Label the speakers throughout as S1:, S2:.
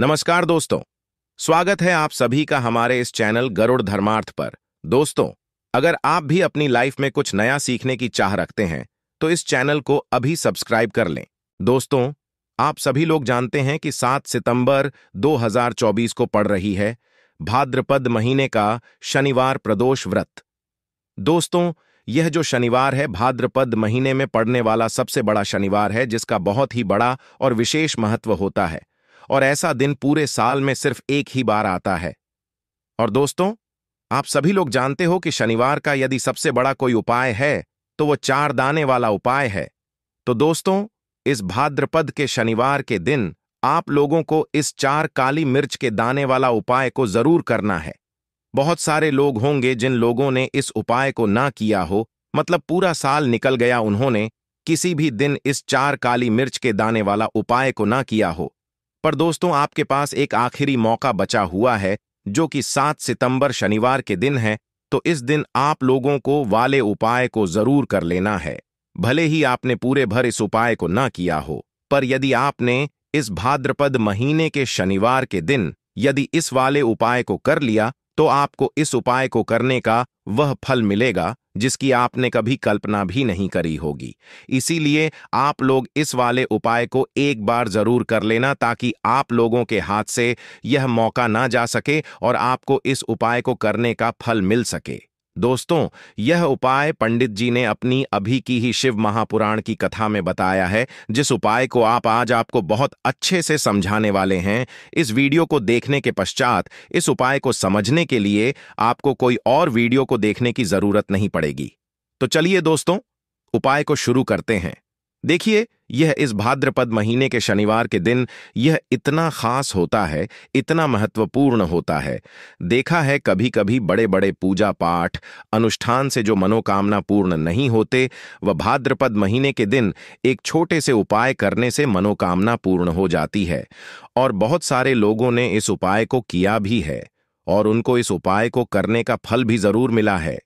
S1: नमस्कार दोस्तों स्वागत है आप सभी का हमारे इस चैनल गरुड़ धर्मार्थ पर दोस्तों अगर आप भी अपनी लाइफ में कुछ नया सीखने की चाह रखते हैं तो इस चैनल को अभी सब्सक्राइब कर लें दोस्तों आप सभी लोग जानते हैं कि 7 सितंबर 2024 को पड़ रही है भाद्रपद महीने का शनिवार प्रदोष व्रत दोस्तों यह जो शनिवार है भाद्रपद महीने में पड़ने वाला सबसे बड़ा शनिवार है जिसका बहुत ही बड़ा और विशेष महत्व होता है और ऐसा दिन पूरे साल में सिर्फ एक ही बार आता है और दोस्तों आप सभी लोग जानते हो कि शनिवार का यदि सबसे बड़ा कोई उपाय है तो वो चार दाने वाला उपाय है तो दोस्तों इस भाद्रपद के शनिवार के दिन आप लोगों को इस चार काली मिर्च के दाने वाला उपाय को जरूर करना है बहुत सारे लोग होंगे जिन लोगों ने इस उपाय को ना किया हो मतलब पूरा साल निकल गया उन्होंने किसी भी दिन इस चार काली मिर्च के दाने वाला उपाय को ना किया हो पर दोस्तों आपके पास एक आखिरी मौका बचा हुआ है जो कि 7 सितंबर शनिवार के दिन है तो इस दिन आप लोगों को वाले उपाय को जरूर कर लेना है भले ही आपने पूरे भर इस उपाय को ना किया हो पर यदि आपने इस भाद्रपद महीने के शनिवार के दिन यदि इस वाले उपाय को कर लिया तो आपको इस उपाय को करने का वह फल मिलेगा जिसकी आपने कभी कल्पना भी नहीं करी होगी इसीलिए आप लोग इस वाले उपाय को एक बार जरूर कर लेना ताकि आप लोगों के हाथ से यह मौका ना जा सके और आपको इस उपाय को करने का फल मिल सके दोस्तों यह उपाय पंडित जी ने अपनी अभी की ही शिव महापुराण की कथा में बताया है जिस उपाय को आप आज आपको बहुत अच्छे से समझाने वाले हैं इस वीडियो को देखने के पश्चात इस उपाय को समझने के लिए आपको कोई और वीडियो को देखने की जरूरत नहीं पड़ेगी तो चलिए दोस्तों उपाय को शुरू करते हैं देखिए यह इस भाद्रपद महीने के शनिवार के दिन यह इतना खास होता है इतना महत्वपूर्ण होता है देखा है कभी कभी बड़े बड़े पूजा पाठ अनुष्ठान से जो मनोकामना पूर्ण नहीं होते वह भाद्रपद महीने के दिन एक छोटे से उपाय करने से मनोकामना पूर्ण हो जाती है और बहुत सारे लोगों ने इस उपाय को किया भी है और उनको इस उपाय को करने का फल भी जरूर मिला है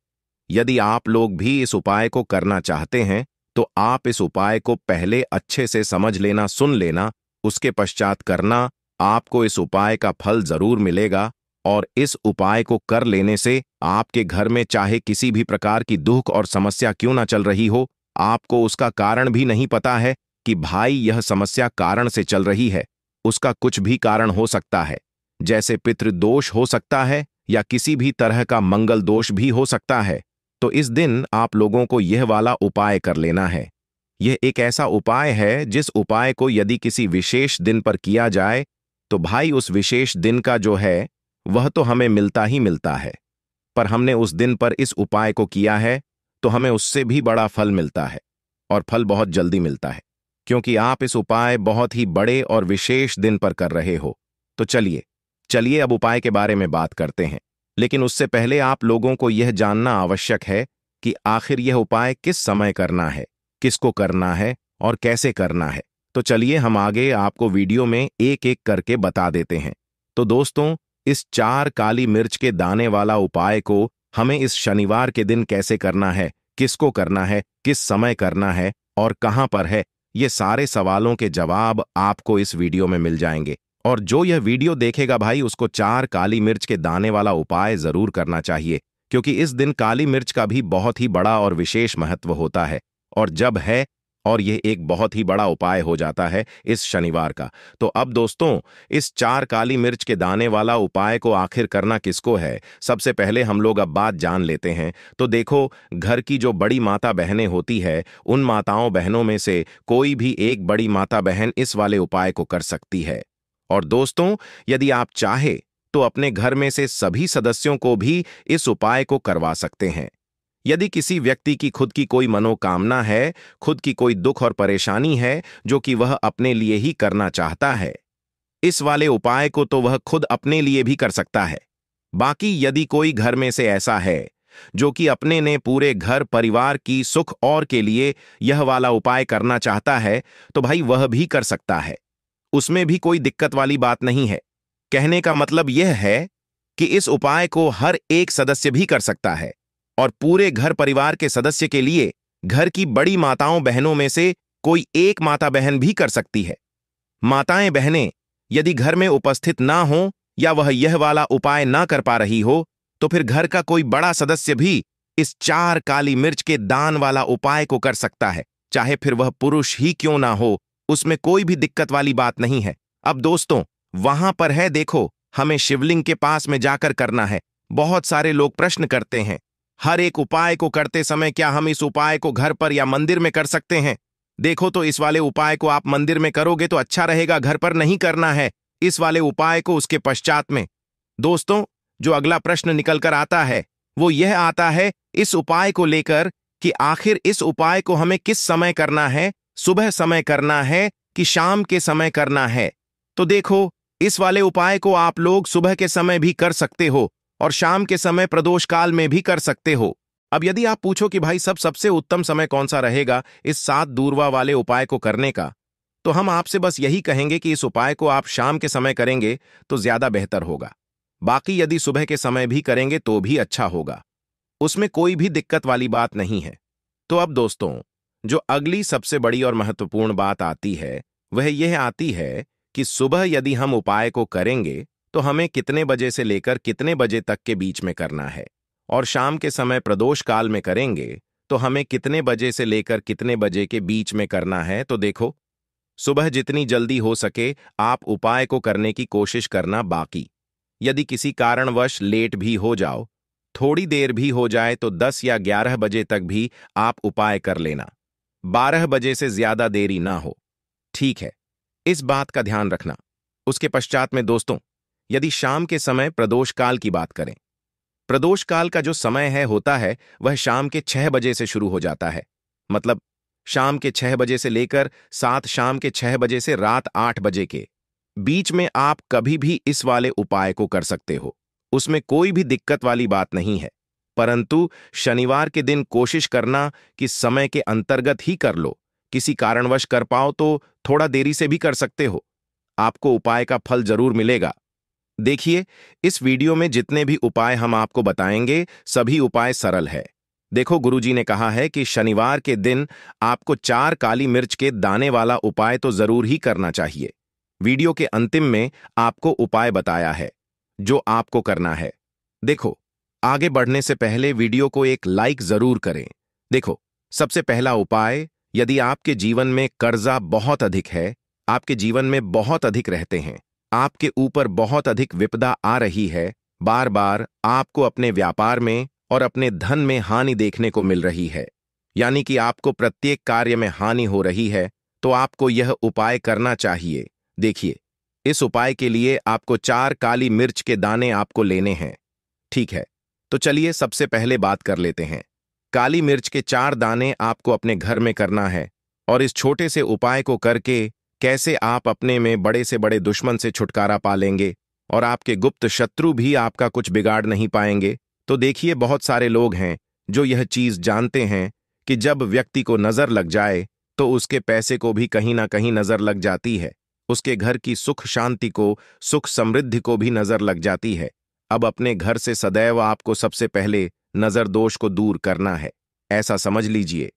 S1: यदि आप लोग भी इस उपाय को करना चाहते हैं तो आप इस उपाय को पहले अच्छे से समझ लेना सुन लेना उसके पश्चात करना आपको इस उपाय का फल जरूर मिलेगा और इस उपाय को कर लेने से आपके घर में चाहे किसी भी प्रकार की दुख और समस्या क्यों ना चल रही हो आपको उसका कारण भी नहीं पता है कि भाई यह समस्या कारण से चल रही है उसका कुछ भी कारण हो सकता है जैसे पितृदोष हो सकता है या किसी भी तरह का मंगल दोष भी हो सकता है तो इस दिन आप लोगों को यह वाला उपाय कर लेना है यह एक ऐसा उपाय है जिस उपाय को यदि किसी विशेष दिन पर किया जाए तो भाई उस विशेष दिन का जो है वह तो हमें मिलता ही मिलता है पर हमने उस दिन पर इस उपाय को किया है तो हमें उससे भी बड़ा फल मिलता है और फल बहुत जल्दी मिलता है क्योंकि आप इस उपाय बहुत ही बड़े और विशेष दिन पर कर रहे हो तो चलिए चलिए अब उपाय के बारे में बात करते हैं लेकिन उससे पहले आप लोगों को यह जानना आवश्यक है कि आखिर यह उपाय किस समय करना है किसको करना है और कैसे करना है तो चलिए हम आगे आपको वीडियो में एक एक करके बता देते हैं तो दोस्तों इस चार काली मिर्च के दाने वाला उपाय को हमें इस शनिवार के दिन कैसे करना है किसको करना है किस समय करना है और कहां पर है ये सारे सवालों के जवाब आपको इस वीडियो में मिल जाएंगे और जो यह वीडियो देखेगा भाई उसको चार काली मिर्च के दाने वाला उपाय जरूर करना चाहिए क्योंकि इस दिन काली मिर्च का भी बहुत ही बड़ा और विशेष महत्व होता है और जब है और यह एक बहुत ही बड़ा उपाय हो जाता है इस शनिवार का तो अब दोस्तों इस चार काली मिर्च के दाने वाला उपाय को आखिर करना किसको है सबसे पहले हम लोग अब बात जान लेते हैं तो देखो घर की जो बड़ी माता बहनें होती है उन माताओं बहनों में से कोई भी एक बड़ी माता बहन इस वाले उपाय को कर सकती है और दोस्तों यदि आप चाहे तो अपने घर में से सभी सदस्यों को भी इस उपाय को करवा सकते हैं यदि किसी व्यक्ति की खुद की कोई मनोकामना है खुद की कोई दुख और परेशानी है जो कि वह अपने लिए ही करना चाहता है इस वाले उपाय को तो वह खुद अपने लिए भी कर सकता है बाकी यदि कोई घर में से ऐसा है जो कि अपने ने पूरे घर परिवार की सुख और के लिए यह वाला उपाय करना चाहता है तो भाई वह भी कर सकता है उसमें भी कोई दिक्कत वाली बात नहीं है कहने का मतलब यह है कि इस उपाय को हर एक सदस्य भी कर सकता है और पूरे घर परिवार के सदस्य के लिए घर की बड़ी माताओं बहनों में से कोई एक माता बहन भी कर सकती है माताएं बहनें यदि घर में उपस्थित ना हो या वह यह वाला उपाय ना कर पा रही हो तो फिर घर का कोई बड़ा सदस्य भी इस चार काली मिर्च के दान वाला उपाय को कर सकता है चाहे फिर वह पुरुष ही क्यों ना हो उसमें कोई भी दिक्कत वाली बात नहीं है अब दोस्तों वहां पर है देखो हमें शिवलिंग के पास में जाकर करना है बहुत सारे लोग प्रश्न करते हैं हर एक उपाय को करते समय क्या हम इस उपाय को घर पर या मंदिर में कर सकते हैं देखो तो इस वाले उपाय को आप मंदिर में करोगे तो अच्छा रहेगा घर पर नहीं करना है इस वाले उपाय को उसके पश्चात में दोस्तों जो अगला प्रश्न निकलकर आता है वो यह आता है इस उपाय को लेकर कि आखिर इस उपाय को हमें किस समय करना है सुबह समय करना है कि शाम के समय करना है तो देखो इस वाले उपाय को आप लोग सुबह के समय भी कर सकते हो और शाम के समय प्रदोष काल में भी कर सकते हो अब यदि आप पूछो कि भाई सब सबसे उत्तम समय कौन सा रहेगा इस सात दूरवा वाले उपाय को करने का तो हम आपसे बस यही कहेंगे कि इस उपाय को आप शाम के समय करेंगे तो ज्यादा बेहतर होगा बाकी यदि सुबह के समय भी करेंगे तो भी अच्छा होगा उसमें कोई भी दिक्कत वाली बात नहीं है तो अब दोस्तों जो अगली सबसे बड़ी और महत्वपूर्ण बात आती है वह यह आती है कि सुबह यदि हम उपाय को करेंगे तो हमें कितने बजे से लेकर कितने बजे तक के बीच में करना है और शाम के समय प्रदोष काल में करेंगे तो हमें कितने बजे से लेकर कितने बजे के बीच में करना है तो देखो सुबह जितनी जल्दी हो सके आप उपाय को करने की कोशिश करना बाकी यदि किसी कारणवश लेट भी हो जाओ थोड़ी देर भी हो जाए तो 10 या 11 बजे तक भी आप उपाय कर लेना बारह बजे से ज्यादा देरी ना हो ठीक है इस बात का ध्यान रखना उसके पश्चात में दोस्तों यदि शाम के समय प्रदोष काल की बात करें प्रदोष काल का जो समय है होता है वह शाम के छह बजे से शुरू हो जाता है मतलब शाम के छह बजे से लेकर सात शाम के छह बजे से रात आठ बजे के बीच में आप कभी भी इस वाले उपाय को कर सकते हो उसमें कोई भी दिक्कत वाली बात नहीं है परंतु शनिवार के दिन कोशिश करना कि समय के अंतर्गत ही कर लो किसी कारणवश कर पाओ तो थोड़ा देरी से भी कर सकते हो आपको उपाय का फल जरूर मिलेगा देखिए इस वीडियो में जितने भी उपाय हम आपको बताएंगे सभी उपाय सरल है देखो गुरुजी ने कहा है कि शनिवार के दिन आपको चार काली मिर्च के दाने वाला उपाय तो जरूर ही करना चाहिए वीडियो के अंतिम में आपको उपाय बताया है जो आपको करना है देखो आगे बढ़ने से पहले वीडियो को एक लाइक जरूर करें देखो सबसे पहला उपाय यदि आपके जीवन में कर्जा बहुत अधिक है आपके जीवन में बहुत अधिक रहते हैं आपके ऊपर बहुत अधिक विपदा आ रही है बार बार आपको अपने व्यापार में और अपने धन में हानि देखने को मिल रही है यानी कि आपको प्रत्येक कार्य में हानि हो रही है तो आपको यह उपाय करना चाहिए देखिए इस उपाय के लिए आपको चार काली मिर्च के दाने आपको लेने हैं ठीक है तो चलिए सबसे पहले बात कर लेते हैं काली मिर्च के चार दाने आपको अपने घर में करना है और इस छोटे से उपाय को करके कैसे आप अपने में बड़े से बड़े दुश्मन से छुटकारा पा लेंगे और आपके गुप्त शत्रु भी आपका कुछ बिगाड़ नहीं पाएंगे तो देखिए बहुत सारे लोग हैं जो यह चीज जानते हैं कि जब व्यक्ति को नजर लग जाए तो उसके पैसे को भी कहीं ना कहीं नजर लग जाती है उसके घर की सुख शांति को सुख समृद्धि को भी नजर लग जाती है अब अपने घर से सदैव आपको सबसे पहले नज़र दोष को दूर करना है ऐसा समझ लीजिए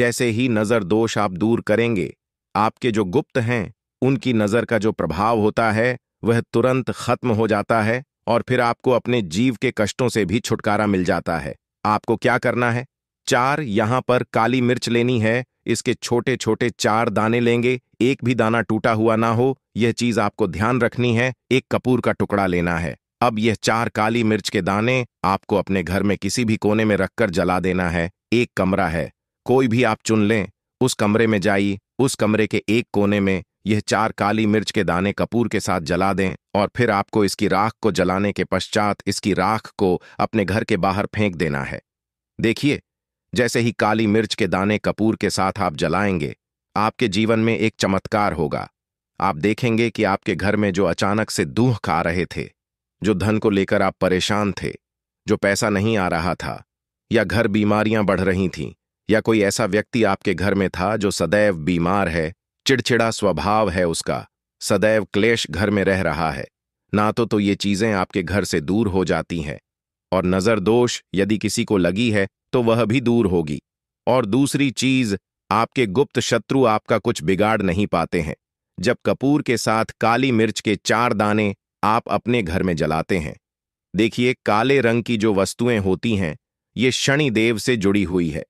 S1: जैसे ही नज़र दोष आप दूर करेंगे आपके जो गुप्त हैं उनकी नज़र का जो प्रभाव होता है वह तुरंत खत्म हो जाता है और फिर आपको अपने जीव के कष्टों से भी छुटकारा मिल जाता है आपको क्या करना है चार यहां पर काली मिर्च लेनी है इसके छोटे छोटे चार दाने लेंगे एक भी दाना टूटा हुआ ना हो यह चीज आपको ध्यान रखनी है एक कपूर का टुकड़ा लेना है अब यह चार काली मिर्च के दाने आपको अपने घर में किसी भी कोने में रखकर जला देना है एक कमरा है कोई भी आप चुन लें उस कमरे में जाइए उस कमरे के एक कोने में यह चार काली मिर्च के दाने कपूर के साथ जला दें और फिर आपको इसकी राख को जलाने के पश्चात इसकी राख को अपने घर के बाहर फेंक देना है देखिए जैसे ही काली मिर्च के दाने कपूर के साथ आप जलाएंगे आपके जीवन में एक चमत्कार होगा आप देखेंगे कि आपके घर में जो अचानक से दूह खा रहे थे जो धन को लेकर आप परेशान थे जो पैसा नहीं आ रहा था या घर बीमारियां बढ़ रही थीं या कोई ऐसा व्यक्ति आपके घर में था जो सदैव बीमार है चिड़चिड़ा स्वभाव है उसका सदैव क्लेश घर में रह रहा है ना तो तो ये चीजें आपके घर से दूर हो जाती हैं और नजर दोष यदि किसी को लगी है तो वह भी दूर होगी और दूसरी चीज आपके गुप्त शत्रु आपका कुछ बिगाड़ नहीं पाते हैं जब कपूर के साथ काली मिर्च के चार दाने आप अपने घर में जलाते हैं देखिए काले रंग की जो वस्तुएं होती हैं ये शनि देव से जुड़ी हुई है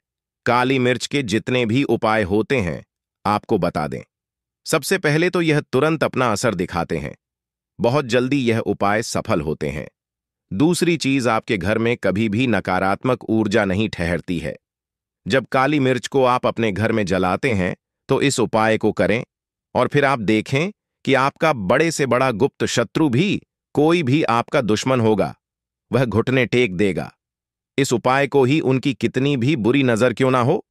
S1: काली मिर्च के जितने भी उपाय होते हैं आपको बता दें सबसे पहले तो यह तुरंत अपना असर दिखाते हैं बहुत जल्दी यह उपाय सफल होते हैं दूसरी चीज आपके घर में कभी भी नकारात्मक ऊर्जा नहीं ठहरती है जब काली मिर्च को आप अपने घर में जलाते हैं तो इस उपाय को करें और फिर आप देखें कि आपका बड़े से बड़ा गुप्त शत्रु भी कोई भी आपका दुश्मन होगा वह घुटने टेक देगा इस उपाय को ही उनकी कितनी भी बुरी नजर क्यों ना हो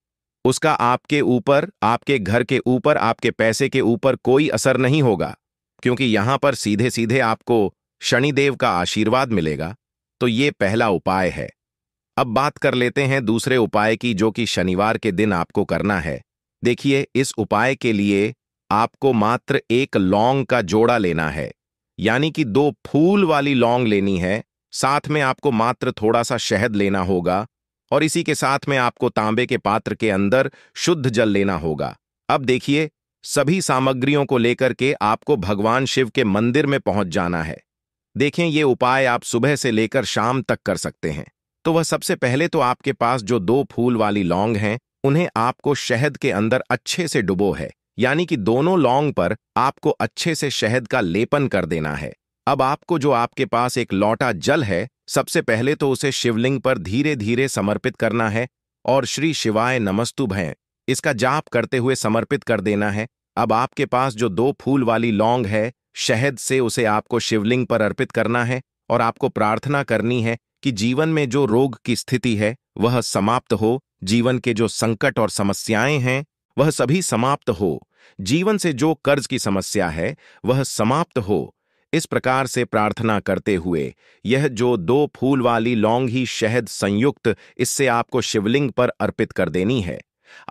S1: उसका आपके ऊपर आपके घर के ऊपर आपके पैसे के ऊपर कोई असर नहीं होगा क्योंकि यहां पर सीधे सीधे आपको शनिदेव का आशीर्वाद मिलेगा तो ये पहला उपाय है अब बात कर लेते हैं दूसरे उपाय की जो कि शनिवार के दिन आपको करना है देखिए इस उपाय के लिए आपको मात्र एक लौंग का जोड़ा लेना है यानी कि दो फूल वाली लौंग लेनी है साथ में आपको मात्र थोड़ा सा शहद लेना होगा और इसी के साथ में आपको तांबे के पात्र के अंदर शुद्ध जल लेना होगा अब देखिए सभी सामग्रियों को लेकर के आपको भगवान शिव के मंदिर में पहुंच जाना है देखें ये उपाय आप सुबह से लेकर शाम तक कर सकते हैं तो वह सबसे पहले तो आपके पास जो दो फूल वाली लौंग हैं उन्हें आपको शहद के अंदर अच्छे से डुबो है यानी कि दोनों लौंग पर आपको अच्छे से शहद का लेपन कर देना है अब आपको जो आपके पास एक लौटा जल है सबसे पहले तो उसे शिवलिंग पर धीरे धीरे समर्पित करना है और श्री शिवाय नमस्तु भय इसका जाप करते हुए समर्पित कर देना है अब आपके पास जो दो फूल वाली लौंग है शहद से उसे आपको शिवलिंग पर अर्पित करना है और आपको प्रार्थना करनी है कि जीवन में जो रोग की स्थिति है वह समाप्त हो जीवन के जो संकट और समस्याएं हैं वह सभी समाप्त हो जीवन से जो कर्ज की समस्या है वह समाप्त हो इस प्रकार से प्रार्थना करते हुए यह जो दो फूल वाली लौंग ही शहद संयुक्त इससे आपको शिवलिंग पर अर्पित कर देनी है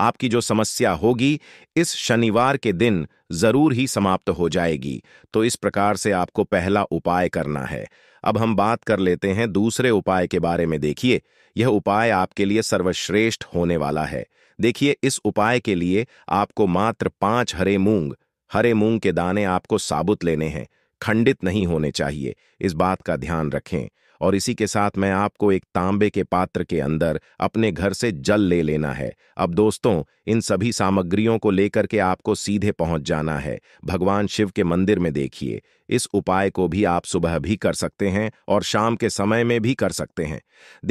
S1: आपकी जो समस्या होगी इस शनिवार के दिन जरूर ही समाप्त हो जाएगी तो इस प्रकार से आपको पहला उपाय करना है अब हम बात कर लेते हैं दूसरे उपाय के बारे में देखिए यह उपाय आपके लिए सर्वश्रेष्ठ होने वाला है देखिए इस उपाय के लिए आपको मात्र पांच हरे मूंग हरे मूंग के दाने आपको साबुत लेने हैं खंडित नहीं होने चाहिए इस बात का ध्यान रखें और इसी के साथ मैं आपको एक तांबे के पात्र के अंदर अपने घर से जल ले लेना है अब दोस्तों इन सभी सामग्रियों को लेकर के आपको सीधे पहुंच जाना है भगवान शिव के मंदिर में देखिए इस उपाय को भी आप सुबह भी कर सकते हैं और शाम के समय में भी कर सकते हैं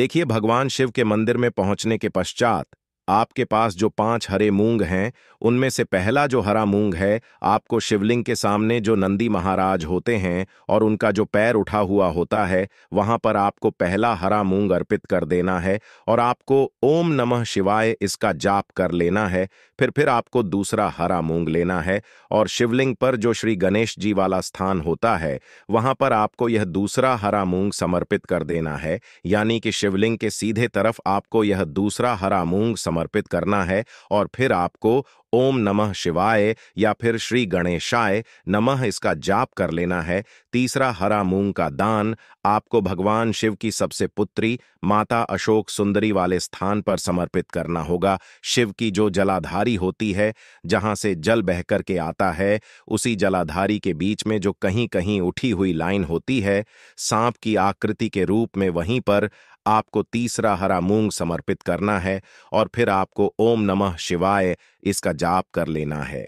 S1: देखिए भगवान शिव के मंदिर में पहुंचने के पश्चात आपके पास जो पांच हरे मूंग हैं उनमें से पहला जो हरा मूंग है आपको शिवलिंग के सामने जो नंदी महाराज होते हैं और उनका जो पैर उठा हुआ होता है वहां पर आपको पहला हरा मूंग अर्पित कर देना है और आपको ओम नमः शिवाय इसका जाप कर लेना है फिर फिर आपको दूसरा हरा मूंग लेना है और शिवलिंग पर जो श्री गणेश जी वाला स्थान होता है वहां पर आपको यह दूसरा हरा मूंग समर्पित कर देना है यानी कि शिवलिंग के सीधे तरफ आपको यह दूसरा हरा मूंग समर्पित करना है और फिर आपको ओम नमः शिवाय या फिर श्री गणेशाय नमः इसका जाप कर लेना है तीसरा हरा मूंग का दान आपको भगवान शिव की सबसे पुत्री माता अशोक सुंदरी वाले स्थान पर समर्पित करना होगा शिव की जो जलाधारी होती है जहां से जल बहकर के आता है उसी जलाधारी के बीच में जो कहीं कहीं उठी हुई लाइन होती है सांप की आकृति के रूप में वहीं पर आपको तीसरा हरा मूंग समर्पित करना है और फिर आपको ओम नमः शिवाय इसका जाप कर लेना है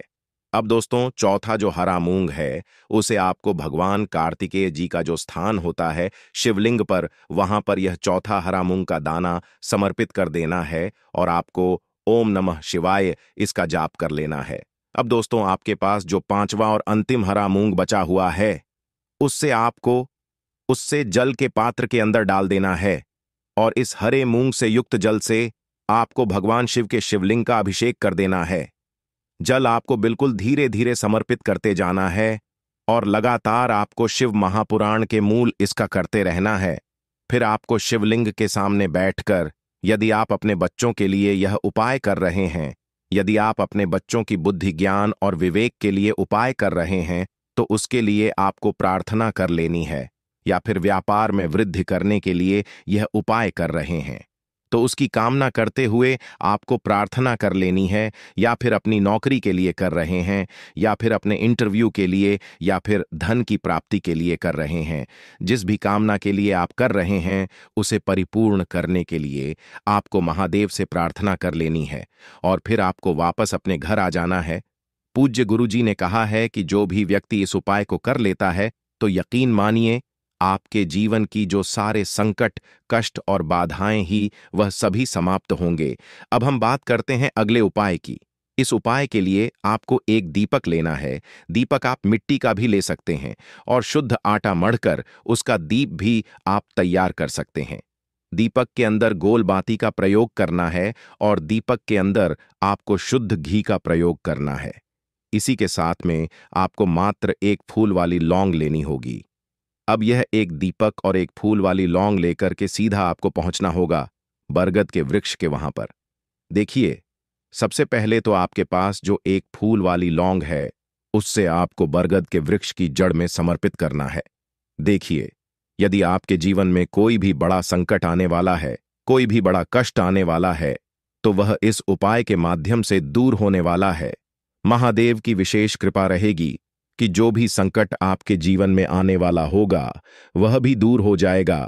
S1: अब दोस्तों चौथा जो हरा मूंग है उसे आपको भगवान कार्तिकेय जी का जो स्थान होता है शिवलिंग पर वहां पर यह चौथा हरा मूंग का दाना समर्पित कर देना है और आपको ओम नमः शिवाय इसका जाप कर लेना है अब दोस्तों आपके पास जो पांचवा और अंतिम हरा मूंग बचा हुआ है उससे आपको उससे जल के पात्र के अंदर डाल देना है और इस हरे मूंग से युक्त जल से आपको भगवान शिव के शिवलिंग का अभिषेक कर देना है जल आपको बिल्कुल धीरे धीरे समर्पित करते जाना है और लगातार आपको शिव महापुराण के मूल इसका करते रहना है फिर आपको शिवलिंग के सामने बैठकर यदि आप अपने बच्चों के लिए यह उपाय कर रहे हैं यदि आप अपने बच्चों की बुद्धि ज्ञान और विवेक के लिए उपाय कर रहे हैं तो उसके लिए आपको प्रार्थना कर लेनी है या फिर व्यापार में वृद्धि करने के लिए यह उपाय कर रहे हैं तो उसकी कामना करते हुए आपको प्रार्थना कर लेनी है या फिर अपनी नौकरी के लिए कर रहे हैं या फिर अपने इंटरव्यू के लिए या फिर धन की प्राप्ति के लिए कर रहे हैं जिस भी कामना के लिए आप कर रहे हैं उसे परिपूर्ण करने के लिए आपको महादेव से प्रार्थना कर लेनी है और फिर आपको वापस अपने घर आ जाना है पूज्य गुरु ने कहा है कि जो भी व्यक्ति इस उपाय को कर लेता है तो यकीन मानिए आपके जीवन की जो सारे संकट कष्ट और बाधाएं ही वह सभी समाप्त होंगे अब हम बात करते हैं अगले उपाय की इस उपाय के लिए आपको एक दीपक लेना है दीपक आप मिट्टी का भी ले सकते हैं और शुद्ध आटा मढ़कर उसका दीप भी आप तैयार कर सकते हैं दीपक के अंदर गोल बाती का प्रयोग करना है और दीपक के अंदर आपको शुद्ध घी का प्रयोग करना है इसी के साथ में आपको मात्र एक फूल वाली लौंग लेनी होगी अब यह एक दीपक और एक फूल वाली लौंग लेकर के सीधा आपको पहुंचना होगा बरगद के वृक्ष के वहां पर देखिए सबसे पहले तो आपके पास जो एक फूल वाली लौंग है उससे आपको बरगद के वृक्ष की जड़ में समर्पित करना है देखिए यदि आपके जीवन में कोई भी बड़ा संकट आने वाला है कोई भी बड़ा कष्ट आने वाला है तो वह इस उपाय के माध्यम से दूर होने वाला है महादेव की विशेष कृपा रहेगी कि जो भी संकट आपके जीवन में आने वाला होगा वह भी दूर हो जाएगा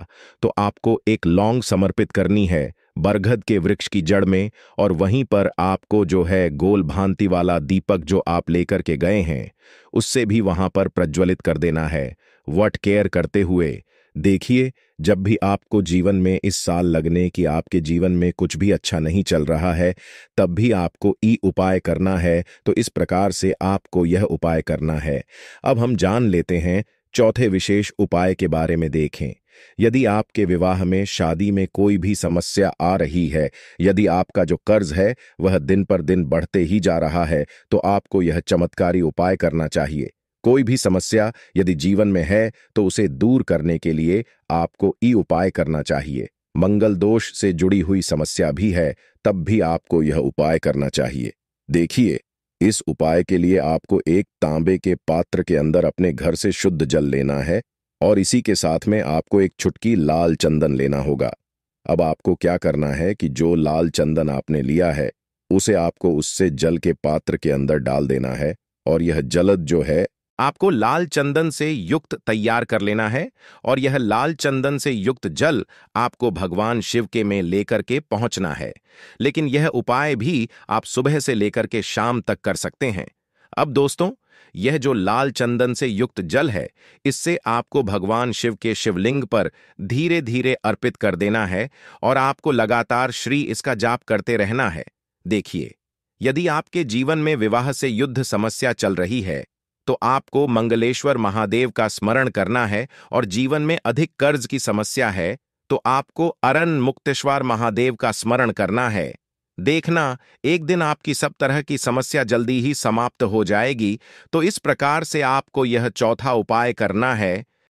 S1: तो आपको एक लौंग समर्पित करनी है बरगद के वृक्ष की जड़ में और वहीं पर आपको जो है गोल भांति वाला दीपक जो आप लेकर के गए हैं उससे भी वहां पर प्रज्वलित कर देना है वट केयर करते हुए देखिए जब भी आपको जीवन में इस साल लगने कि आपके जीवन में कुछ भी अच्छा नहीं चल रहा है तब भी आपको ई उपाय करना है तो इस प्रकार से आपको यह उपाय करना है अब हम जान लेते हैं चौथे विशेष उपाय के बारे में देखें यदि आपके विवाह में शादी में कोई भी समस्या आ रही है यदि आपका जो कर्ज है वह दिन पर दिन बढ़ते ही जा रहा है तो आपको यह चमत्कारी उपाय करना चाहिए कोई भी समस्या यदि जीवन में है तो उसे दूर करने के लिए आपको ई उपाय करना चाहिए मंगल दोष से जुड़ी हुई समस्या भी है तब भी आपको यह उपाय करना चाहिए देखिए इस उपाय के लिए आपको एक तांबे के पात्र के अंदर अपने घर से शुद्ध जल लेना है और इसी के साथ में आपको एक छुटकी लाल चंदन लेना होगा अब आपको क्या करना है कि जो लाल चंदन आपने लिया है उसे आपको उससे जल के पात्र के अंदर डाल देना है और यह जलद जो है आपको लाल चंदन से युक्त तैयार कर लेना है और यह लाल चंदन से युक्त जल आपको भगवान शिव के में लेकर के पहुंचना है लेकिन यह उपाय भी आप सुबह से लेकर के शाम तक कर सकते हैं अब दोस्तों यह जो लाल चंदन से युक्त जल है इससे आपको भगवान शिव के शिवलिंग पर धीरे धीरे अर्पित कर देना है और आपको लगातार श्री इसका जाप करते रहना है देखिए यदि आपके जीवन में विवाह से युद्ध समस्या चल रही है तो आपको मंगलेश्वर महादेव का स्मरण करना है और जीवन में अधिक कर्ज की समस्या है तो आपको अरन मुक्तेश्वर महादेव का स्मरण करना है देखना एक दिन आपकी सब तरह की समस्या जल्दी ही समाप्त हो जाएगी तो इस प्रकार से आपको यह चौथा उपाय करना है